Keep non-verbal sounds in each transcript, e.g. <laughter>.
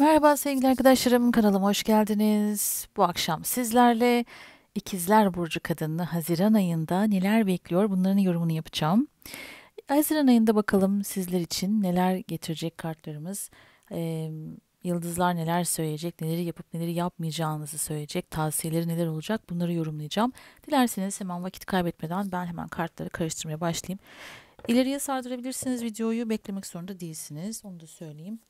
Merhaba sevgili arkadaşlarım kanalıma hoş geldiniz. Bu akşam sizlerle İkizler Burcu kadını Haziran ayında neler bekliyor bunların yorumunu yapacağım. Haziran ayında bakalım sizler için neler getirecek kartlarımız. Ee, yıldızlar neler söyleyecek, neleri yapıp neleri yapmayacağınızı söyleyecek, tavsiyeleri neler olacak bunları yorumlayacağım. Dilerseniz hemen vakit kaybetmeden ben hemen kartları karıştırmaya başlayayım. İleriye sardırabilirsiniz videoyu beklemek zorunda değilsiniz onu da söyleyeyim.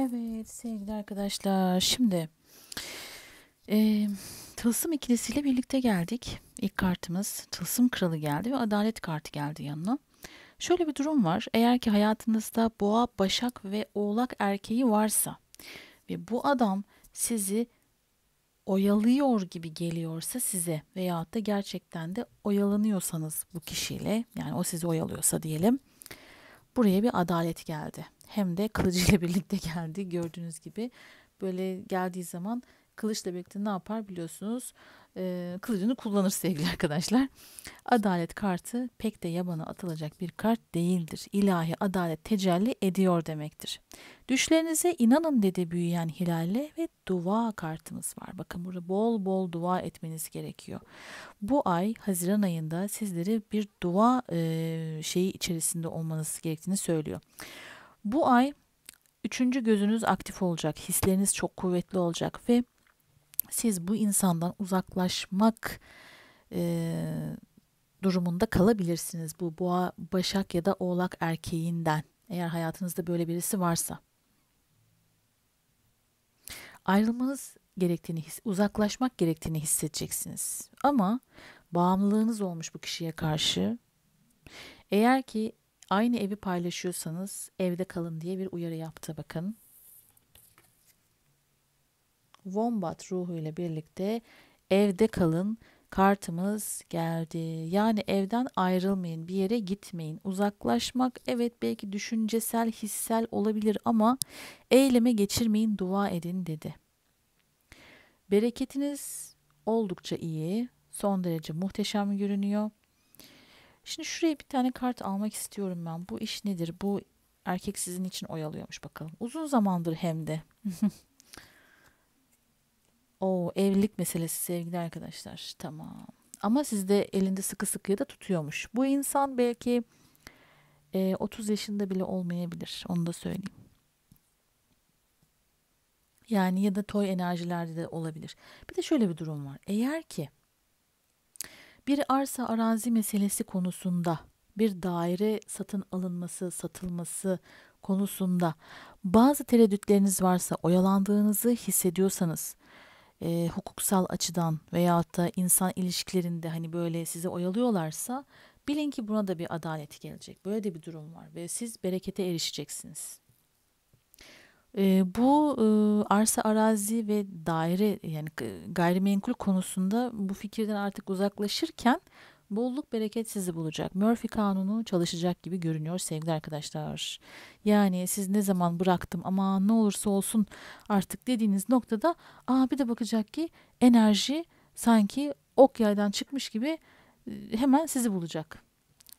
Evet sevgili arkadaşlar şimdi e, tılsım ikilisiyle birlikte geldik. İlk kartımız tılsım kralı geldi ve adalet kartı geldi yanına. Şöyle bir durum var. Eğer ki hayatınızda boğa, başak ve oğlak erkeği varsa ve bu adam sizi oyalıyor gibi geliyorsa size veyahut da gerçekten de oyalanıyorsanız bu kişiyle yani o sizi oyalıyorsa diyelim buraya bir adalet geldi hem de kılıcıyla birlikte geldi gördüğünüz gibi. Böyle geldiği zaman kılıçla birlikte ne yapar biliyorsunuz e, kılıcını kullanır sevgili <laughs> arkadaşlar. Adalet kartı pek de yabana atılacak bir kart değildir. İlahi adalet tecelli ediyor demektir. Düşlerinize inanın dedi büyüyen hilalle ve dua kartımız var. Bakın burada bol bol dua etmeniz gerekiyor. Bu ay Haziran ayında sizleri bir dua e, şeyi içerisinde olmanız gerektiğini söylüyor. Bu ay üçüncü gözünüz aktif olacak. Hisleriniz çok kuvvetli olacak ve siz bu insandan uzaklaşmak e, durumunda kalabilirsiniz. Bu boğa, başak ya da oğlak erkeğinden eğer hayatınızda böyle birisi varsa. Ayrılmanız gerektiğini, uzaklaşmak gerektiğini hissedeceksiniz. Ama bağımlılığınız olmuş bu kişiye karşı. Eğer ki Aynı evi paylaşıyorsanız evde kalın diye bir uyarı yaptı bakın. Wombat ruhuyla birlikte evde kalın kartımız geldi. Yani evden ayrılmayın, bir yere gitmeyin. Uzaklaşmak evet belki düşüncesel, hissel olabilir ama eyleme geçirmeyin, dua edin dedi. Bereketiniz oldukça iyi, son derece muhteşem görünüyor. Şimdi şuraya bir tane kart almak istiyorum ben. Bu iş nedir? Bu erkek sizin için oyalıyormuş bakalım. Uzun zamandır hem de. <laughs> o evlilik meselesi sevgili arkadaşlar. Tamam. Ama sizde elinde sıkı sıkıya da tutuyormuş. Bu insan belki e, 30 yaşında bile olmayabilir. Onu da söyleyeyim. Yani ya da toy enerjilerde de olabilir. Bir de şöyle bir durum var. Eğer ki bir arsa arazi meselesi konusunda bir daire satın alınması, satılması konusunda bazı tereddütleriniz varsa, oyalandığınızı hissediyorsanız, e, hukuksal açıdan veyahut da insan ilişkilerinde hani böyle sizi oyalıyorlarsa bilin ki buna da bir adalet gelecek. Böyle de bir durum var ve siz berekete erişeceksiniz. E, bu e, arsa arazi ve daire yani gayrimenkul konusunda bu fikirden artık uzaklaşırken bolluk bereket sizi bulacak. Murphy kanunu çalışacak gibi görünüyor sevgili arkadaşlar. Yani siz ne zaman bıraktım ama ne olursa olsun artık dediğiniz noktada aa bir de bakacak ki enerji sanki ok yaydan çıkmış gibi hemen sizi bulacak.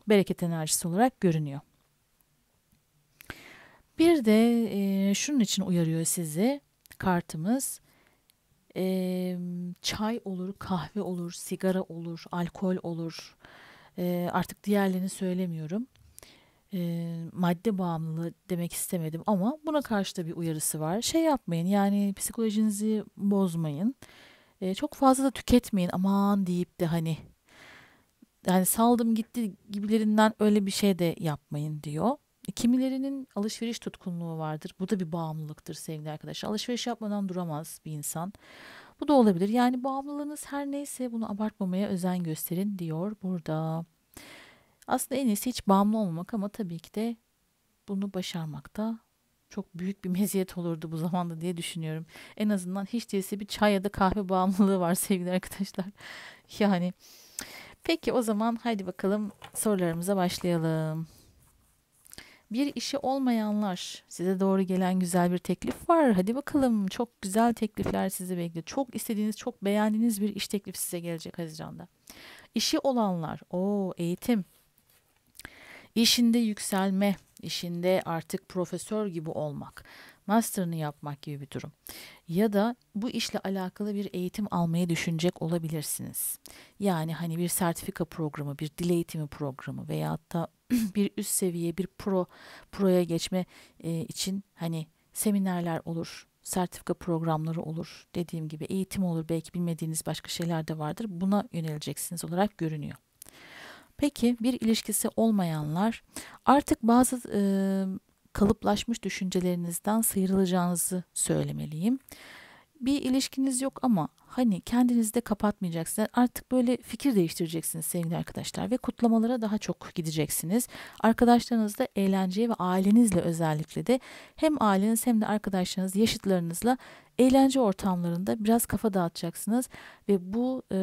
Bereket enerjisi olarak görünüyor. Bir de e, şunun için uyarıyor sizi kartımız. E, çay olur, kahve olur, sigara olur, alkol olur. E, artık diğerlerini söylemiyorum. E, madde bağımlılığı demek istemedim ama buna karşı da bir uyarısı var. Şey yapmayın yani psikolojinizi bozmayın. E, çok fazla da tüketmeyin aman deyip de hani yani saldım gitti gibilerinden öyle bir şey de yapmayın diyor. Kimilerinin alışveriş tutkunluğu vardır. Bu da bir bağımlılıktır sevgili arkadaşlar. Alışveriş yapmadan duramaz bir insan. Bu da olabilir. Yani bağımlılığınız her neyse bunu abartmamaya özen gösterin diyor burada. Aslında en iyisi hiç bağımlı olmamak ama tabii ki de bunu başarmak da çok büyük bir <laughs> meziyet olurdu bu zamanda diye düşünüyorum. En azından hiç değilse bir çay ya da kahve bağımlılığı var sevgili arkadaşlar. <laughs> Yani peki o zaman haydi bakalım sorularımıza başlayalım bir işi olmayanlar size doğru gelen güzel bir teklif var. Hadi bakalım çok güzel teklifler sizi bekliyor. Çok istediğiniz, çok beğendiğiniz bir iş teklifi size gelecek Haziran'da. İşi olanlar, o eğitim, işinde yükselme, işinde artık profesör gibi olmak, master'ını yapmak gibi bir durum. Ya da bu işle alakalı bir eğitim almayı düşünecek olabilirsiniz. Yani hani bir sertifika programı, bir dil eğitimi programı veya da <clears throat> bir üst seviye bir pro proya geçme e, için hani seminerler olur sertifika programları olur dediğim gibi eğitim olur belki bilmediğiniz başka şeyler de vardır buna yöneleceksiniz olarak görünüyor. Peki bir ilişkisi olmayanlar artık bazı e, kalıplaşmış düşüncelerinizden sıyrılacağınızı söylemeliyim bir ilişkiniz yok ama hani kendinizi de kapatmayacaksınız. Artık böyle fikir değiştireceksiniz sevgili arkadaşlar ve kutlamalara daha çok gideceksiniz. Arkadaşlarınızla eğlenceye ve ailenizle özellikle de hem aileniz hem de arkadaşlarınız, yaşıtlarınızla eğlence ortamlarında biraz kafa dağıtacaksınız ve bu e,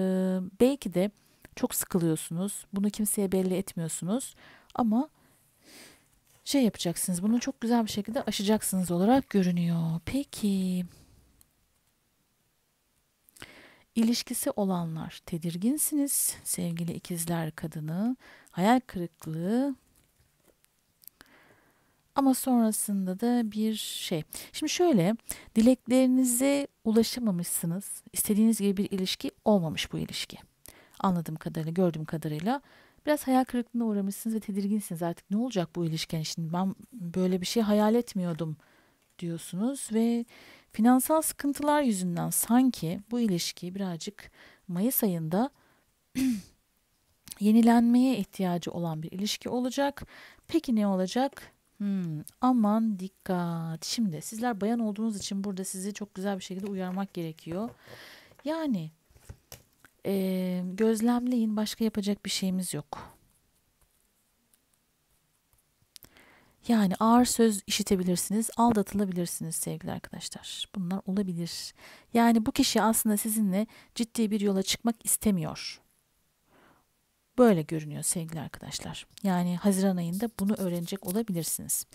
belki de çok sıkılıyorsunuz. Bunu kimseye belli etmiyorsunuz ama şey yapacaksınız. Bunu çok güzel bir şekilde aşacaksınız olarak görünüyor. Peki İlişkisi olanlar tedirginsiniz. Sevgili ikizler kadını hayal kırıklığı ama sonrasında da bir şey. Şimdi şöyle dileklerinize ulaşamamışsınız. İstediğiniz gibi bir ilişki olmamış bu ilişki. Anladığım kadarıyla, gördüğüm kadarıyla biraz hayal kırıklığına uğramışsınız ve tedirginsiniz. Artık ne olacak bu ilişki? Yani şimdi ben böyle bir şey hayal etmiyordum diyorsunuz ve Finansal sıkıntılar yüzünden sanki bu ilişki birazcık Mayıs ayında <clears throat> yenilenmeye ihtiyacı olan bir ilişki olacak. Peki ne olacak? Hmm, aman dikkat. Şimdi sizler bayan olduğunuz için burada sizi çok güzel bir şekilde uyarmak gerekiyor. Yani e, gözlemleyin başka yapacak bir şeyimiz yok. Yani ağır söz işitebilirsiniz, aldatılabilirsiniz sevgili arkadaşlar. Bunlar olabilir. Yani bu kişi aslında sizinle ciddi bir yola çıkmak istemiyor. Böyle görünüyor sevgili arkadaşlar. Yani Haziran ayında bunu öğrenecek olabilirsiniz.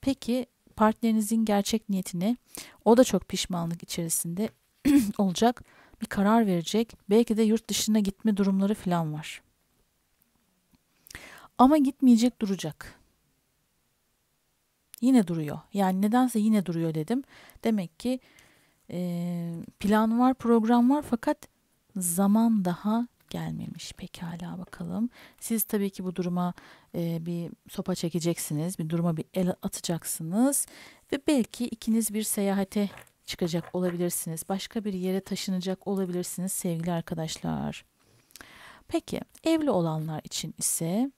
Peki partnerinizin gerçek niyetini, o da çok pişmanlık içerisinde <clears throat> olacak bir karar verecek. Belki de yurt dışına gitme durumları falan var. Ama gitmeyecek duracak. Yine duruyor. Yani nedense yine duruyor dedim. Demek ki e, plan var, program var fakat zaman daha gelmemiş. Pekala bakalım. Siz tabii ki bu duruma e, bir sopa çekeceksiniz. Bir duruma bir el atacaksınız. Ve belki ikiniz bir seyahate çıkacak olabilirsiniz. Başka bir yere taşınacak olabilirsiniz sevgili arkadaşlar. Peki evli olanlar için ise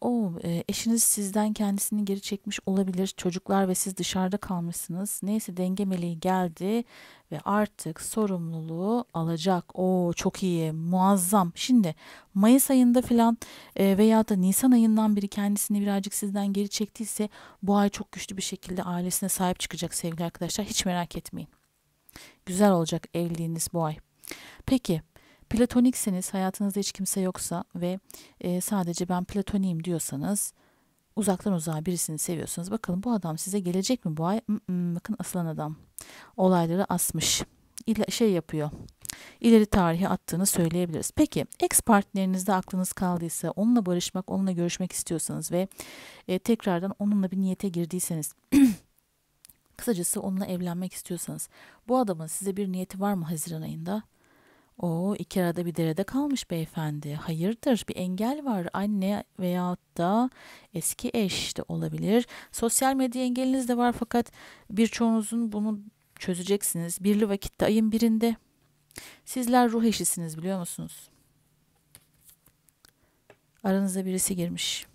o e, eşiniz sizden kendisini geri çekmiş olabilir. Çocuklar ve siz dışarıda kalmışsınız. Neyse denge meleği geldi ve artık sorumluluğu alacak. O çok iyi, muazzam. Şimdi Mayıs ayında filan e, veya da Nisan ayından biri kendisini birazcık sizden geri çektiyse bu ay çok güçlü bir şekilde ailesine sahip çıkacak sevgili arkadaşlar. Hiç merak etmeyin. Güzel olacak evliliğiniz bu ay. Peki Platonikseniz hayatınızda hiç kimse yoksa ve e, sadece ben platoniyim diyorsanız uzaktan uzağa birisini seviyorsunuz. bakalım bu adam size gelecek mi bu ay? Mm-mm, bakın aslan adam olayları asmış İla, şey yapıyor ileri tarihe attığını söyleyebiliriz. Peki ex partnerinizde aklınız kaldıysa onunla barışmak onunla görüşmek istiyorsanız ve e, tekrardan onunla bir niyete girdiyseniz <clears throat> kısacası onunla evlenmek istiyorsanız bu adamın size bir niyeti var mı Haziran ayında? O iki arada bir derede kalmış beyefendi. Hayırdır bir engel var anne veyahut da eski eş de olabilir. Sosyal medya engeliniz de var fakat birçoğunuzun bunu çözeceksiniz. Birli vakitte ayın birinde. Sizler ruh eşisiniz biliyor musunuz? Aranıza birisi girmiş.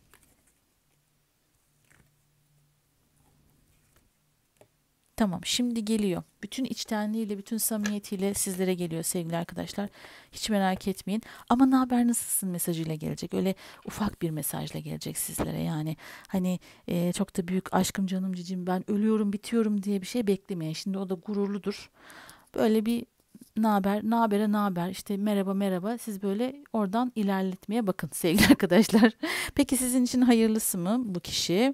Tamam şimdi geliyor. Bütün içtenliğiyle, bütün samimiyetiyle sizlere geliyor sevgili arkadaşlar. Hiç merak etmeyin. Ama ne haber nasılsın mesajıyla gelecek. Öyle ufak bir mesajla gelecek sizlere. Yani hani e, çok da büyük aşkım canım cicim ben ölüyorum bitiyorum diye bir şey beklemeyin. Şimdi o da gururludur. Böyle bir ne haber, ne habere ne haber işte merhaba merhaba siz böyle oradan ilerletmeye bakın sevgili <laughs> arkadaşlar. Peki sizin için hayırlısı mı bu kişi?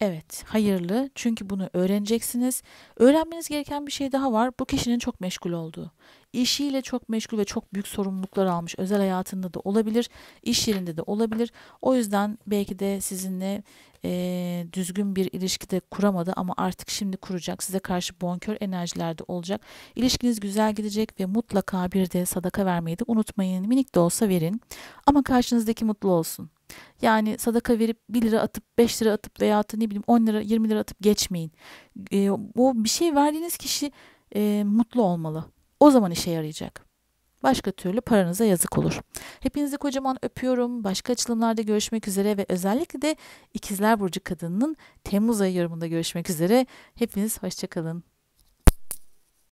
Evet, hayırlı. Çünkü bunu öğreneceksiniz. Öğrenmeniz gereken bir şey daha var. Bu kişinin çok meşgul olduğu. İşiyle çok meşgul ve çok büyük sorumluluklar almış. Özel hayatında da olabilir, iş yerinde de olabilir. O yüzden belki de sizinle e, düzgün bir ilişkide kuramadı ama artık şimdi kuracak. Size karşı bonkör enerjilerde olacak. İlişkiniz güzel gidecek ve mutlaka bir de sadaka vermeyi de unutmayın. Minik de olsa verin ama karşınızdaki mutlu olsun. Yani sadaka verip 1 lira atıp 5 lira atıp veya ne bileyim 10 lira 20 lira atıp geçmeyin. E, o bir şey verdiğiniz kişi e, mutlu olmalı. O zaman işe yarayacak. Başka türlü paranıza yazık olur. Hepinizi kocaman öpüyorum. Başka açılımlarda görüşmek üzere ve özellikle de İkizler Burcu Kadını'nın Temmuz ayı yorumunda görüşmek üzere. Hepiniz hoşçakalın.